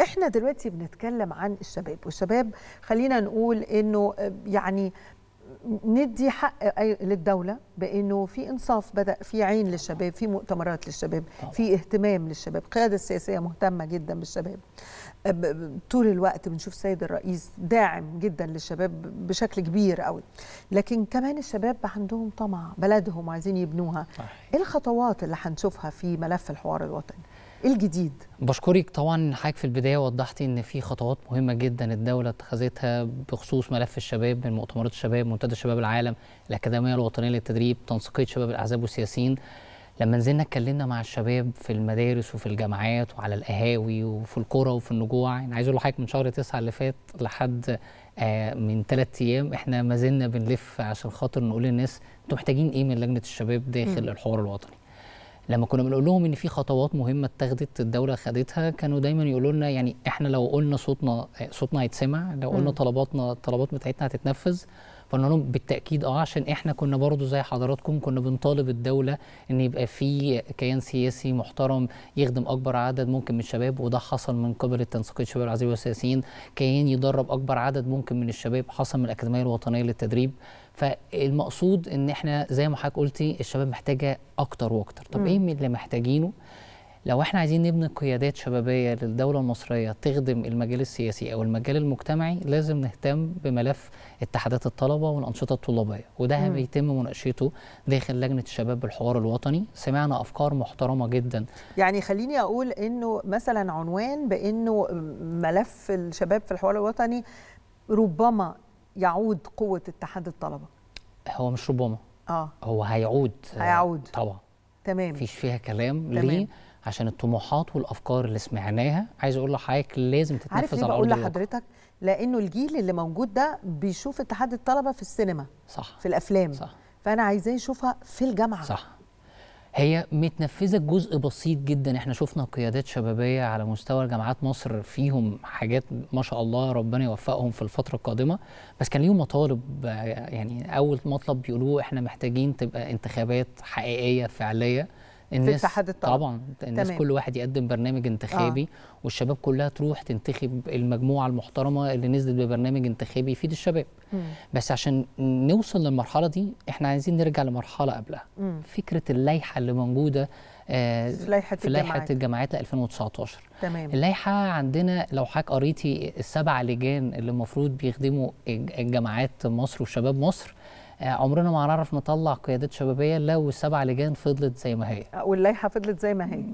احنا دلوقتي بنتكلم عن الشباب والشباب خلينا نقول انه يعني ندي حق للدوله بانه في انصاف بدا في عين للشباب في مؤتمرات للشباب في اهتمام للشباب القياده السياسيه مهتمه جدا بالشباب طول الوقت بنشوف السيد الرئيس داعم جدا للشباب بشكل كبير قوي لكن كمان الشباب عندهم طمع بلدهم عايزين يبنوها ايه الخطوات اللي هنشوفها في ملف الحوار الوطني الجديد بشكرك طبعا حضرتك في البدايه وضحتي ان في خطوات مهمه جدا الدوله اتخذتها بخصوص ملف الشباب من مؤتمرات الشباب منتدى شباب العالم الاكاديميه الوطنيه للتدريب تنسيقيه شباب الاحزاب والسياسيين لما نزلنا اتكلمنا مع الشباب في المدارس وفي الجامعات وعلى القهاوي وفي القرى وفي النجوع انا يعني عايز اقول لحضرتك من شهر تسعة اللي فات لحد آه، من ثلاث ايام احنا ما زلنا بنلف عشان خاطر نقول للناس انتوا محتاجين ايه من لجنه الشباب داخل الحوار الوطني لما كنا بنقول لهم ان في خطوات مهمه اتخذت الدوله خدتها كانوا دايما يقولوا لنا يعني احنا لو قلنا صوتنا صوتنا هيتسمع لو قلنا طلباتنا الطلبات بتاعتنا هتتنفذ فقلنا لهم بالتاكيد اه عشان احنا كنا برضو زي حضراتكم كنا بنطالب الدوله ان يبقى في كيان سياسي محترم يخدم اكبر عدد ممكن من الشباب وده حصل من قبل التنسيق الشباب العزيز والسياسيين كيان يدرب اكبر عدد ممكن من الشباب حصل من الاكاديميه الوطنيه للتدريب فالمقصود ان احنا زي ما حضرتك قلتي الشباب محتاجه اكتر واكتر طب م. ايه اللي محتاجينه لو احنا عايزين نبني قيادات شبابيه للدوله المصريه تخدم المجال السياسي او المجال المجتمعي لازم نهتم بملف اتحادات الطلبه والانشطه الطلابيه وده بيتم مناقشته داخل لجنه الشباب بالحوار الوطني سمعنا افكار محترمه جدا يعني خليني اقول انه مثلا عنوان بانه ملف الشباب في الحوار الوطني ربما يعود قوه اتحاد الطلبه هو مش ربما اه هو هيعود هيعود طبعا تمام مفيش فيها كلام تمام. ليه عشان الطموحات والافكار اللي سمعناها عايز اقول لحضرتك لازم تتنفذ عارف ليه على بقول لحضرتك لانه الجيل اللي موجود ده بيشوف اتحاد الطلبه في السينما صح في الافلام صح فانا عايزاه يشوفها في الجامعه صح هي متنفذه جزء بسيط جدا احنا شفنا قيادات شبابيه على مستوى جامعات مصر فيهم حاجات ما شاء الله ربنا يوفقهم في الفتره القادمه بس كان ليهم مطالب يعني اول مطلب بيقولوه احنا محتاجين تبقى انتخابات حقيقيه فعليه الناس في اتحاد طبعا الناس تمام. كل واحد يقدم برنامج انتخابي آه. والشباب كلها تروح تنتخب المجموعه المحترمه اللي نزلت ببرنامج انتخابي يفيد الشباب مم. بس عشان نوصل للمرحله دي احنا عايزين نرجع لمرحله قبلها مم. فكره اللائحه اللي موجوده آه في لائحه في لائحه الجامعات 2019 تمام اللائحه عندنا لو حضرتك قريتي السبع لجان اللي المفروض بيخدموا الجامعات مصر وشباب مصر آه، عمرنا ما هنعرف نطلع قيادات شبابيه لو السبع لجان فضلت زي ما هي واللائحه فضلت زي ما هي